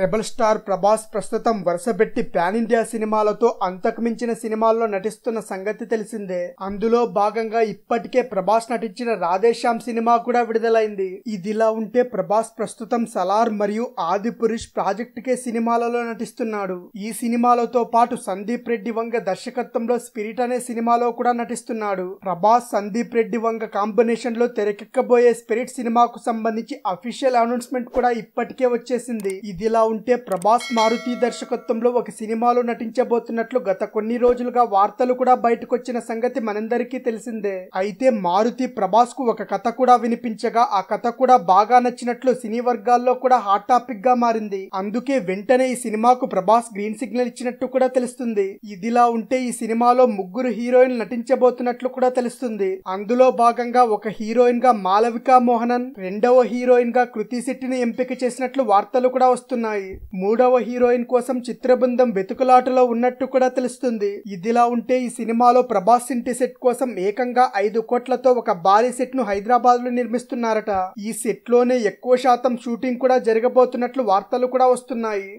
rebel star Prabhas ప్రస్తుతం వరుసబెట్టి pan India సినిమాలతో అంతకుమించిన సినిమాల్లో నటిస్తున్న సంగతి తెలిసిందే అందులో భాగంగా ఇప్పటికే ప్రభాస్ నటించిన రాధేశ్యామ్ సినిమా కూడా విడుదలైంది ఇదిలా ఉంటే ప్రభాస్ ప్రస్తుతం సలార్ మరియు ఆది పురుష్ ప్రాజెక్టుకే సినిమాలలో నటిస్తున్నాడు ఈ సినిమాలతో పాటు సందీప్ రెడ్డి వంగ దర్శకత్వంలో స్పిరిట్ అనే సినిమాలో కూడా నటిస్తున్నాడు ప్రభాస్ సందీప్ రెడ్డి వంగ కాంబినేషన్ లో తెరకెక్కబోయే స్పిరిట్ సినిమాకు సంబంధించి అఫీషియల్ అనౌన్స్మెంట్ కూడా ఇప్పటికే వచ్చేసింది ఇదిలా ఇలా ఉంటే ప్రభాస్ మారుతి దర్శకత్వంలో ఒక సినిమాలో నటించబోతున్నట్లు గత కొన్ని రోజులుగా వార్తలు కూడా బయటకొచ్చిన సంగతి మనందరికీ తెలిసిందే అయితే మారుతి ప్రభాస్ కు ఒక కథ కూడా వినిపించగా ఆ కథ కూడా బాగా నచ్చినట్లు సినీ వర్గాల్లో కూడా హాట్ టాపిక్ గా మారింది అందుకే వెంటనే ఈ సినిమాకు ప్రభాస్ గ్రీన్ సిగ్నల్ ఇచ్చినట్టు కూడా తెలుస్తుంది ఇదిలా ఉంటే ఈ సినిమాలో ముగ్గురు హీరోయిన్ నటించబోతున్నట్లు కూడా తెలుస్తుంది అందులో భాగంగా ఒక హీరోయిన్ గా మాలవికా మోహనన్ రెండవ హీరోయిన్ గా కృతి శెట్టిని ఎంపిక చేసినట్లు వార్తలు కూడా వస్తున్నాయి ఉన్నాయి మూడవ హీరోయిన్ కోసం చిత్రబృందం వెతుకులాటలో ఉన్నట్టు కూడా తెలుస్తుంది ఇదిలా ఉంటే ఈ సినిమాలో ప్రభాస్ ఇంటి సెట్ కోసం ఏకంగా ఐదు కోట్లతో ఒక భారీ సెట్ ను హైదరాబాద్ లో నిర్మిస్తున్నారట ఈ సెట్ లోనే ఎక్కువ శాతం షూటింగ్ కూడా జరగబోతున్నట్లు వార్తలు కూడా వస్తున్నాయి